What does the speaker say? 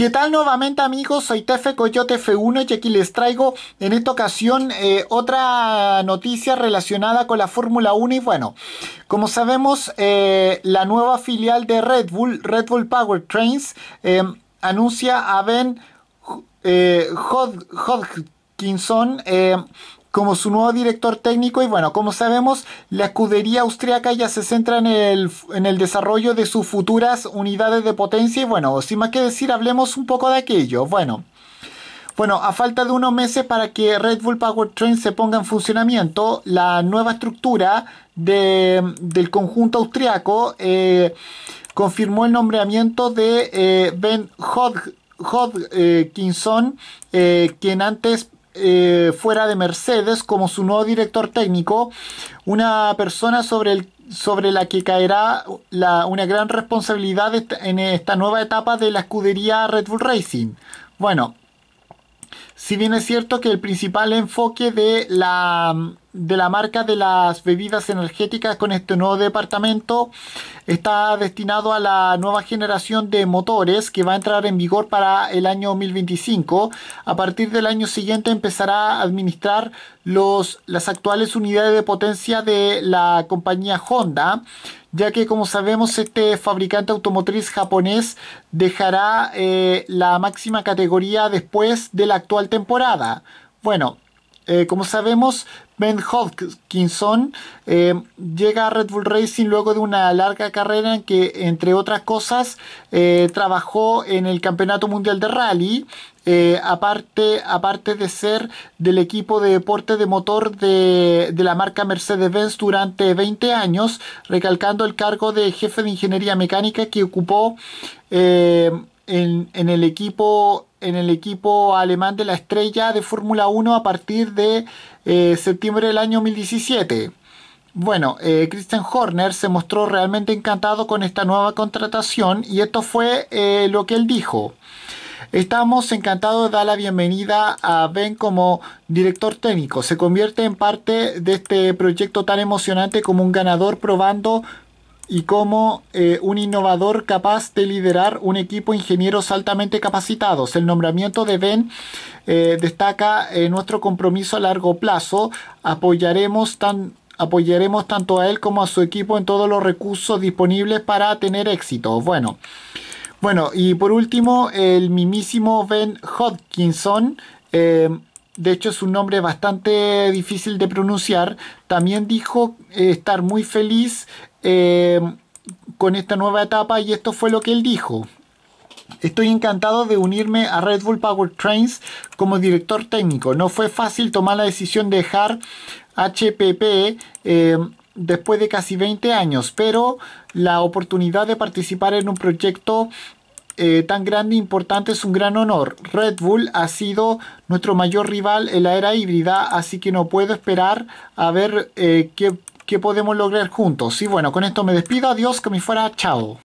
¿Qué tal nuevamente amigos? Soy Tefe Coyote F1 y aquí les traigo en esta ocasión eh, otra noticia relacionada con la Fórmula 1 y bueno, como sabemos eh, la nueva filial de Red Bull, Red Bull Power Trains, eh, anuncia a Ben Hodgkinson como su nuevo director técnico y bueno, como sabemos, la escudería austriaca ya se centra en el, desarrollo de sus futuras unidades de potencia y bueno, sin más que decir, hablemos un poco de aquello. Bueno, bueno, a falta de unos meses para que Red Bull Powertrain se ponga en funcionamiento, la nueva estructura del conjunto austriaco eh, confirmó el nombramiento de eh, Ben Hodgkinson, eh, quien antes eh, fuera de Mercedes como su nuevo director técnico, una persona sobre, el, sobre la que caerá una gran responsabilidad en esta nueva etapa de la escudería Red Bull Racing. Bueno, si bien es cierto que el principal enfoque de la de la marca de las bebidas energéticas con este nuevo departamento está destinado a la nueva generación de motores que va a entrar en vigor para el año 2025. A partir del año siguiente empezará a administrar los, las actuales unidades de potencia de la compañía Honda, ya que como sabemos este fabricante automotriz japonés dejará eh, la máxima categoría después de la actual temporada. Bueno, eh, como sabemos, Ben Hodgkinson eh, llega a Red Bull Racing luego de una larga carrera en que, entre otras cosas, eh, trabajó en el Campeonato Mundial de Rally, aparte, aparte de ser del equipo de deporte de motor de, la marca Mercedes-Benz durante 20 años, recalcando el cargo de jefe de ingeniería mecánica que ocupó en, en el equipo en el equipo alemán de la estrella de Fórmula 1 a partir de eh, septiembre del año 2017. Bueno, eh, Christian Horner se mostró realmente encantado con esta nueva contratación y esto fue eh, lo que él dijo. Estamos encantados de dar la bienvenida a Ben como director técnico. Se convierte en parte de este proyecto tan emocionante como un ganador probando y como eh, un innovador capaz de liderar un equipo de ingenieros altamente capacitados. El nombramiento de Ben eh, destaca eh, nuestro compromiso a largo plazo. Apoyaremos tan apoyaremos tanto a él como a su equipo en todos los recursos disponibles para tener éxito. Bueno, bueno y por último, el mimísimo Ben Hodkinson de hecho es un nombre bastante difícil de pronunciar, también dijo eh, estar muy feliz eh, con esta nueva etapa y esto fue lo que él dijo. Estoy encantado de unirme a Red Bull Power Trains como director técnico. No fue fácil tomar la decisión de dejar HPP eh, después de casi 20 años, pero la oportunidad de participar en un proyecto eh, tan grande e importante es un gran honor. Red Bull ha sido nuestro mayor rival en la era híbrida, así que no puedo esperar a ver eh, qué, podemos lograr juntos. Y bueno, con esto me despido. Adiós, que me fuera. Chao.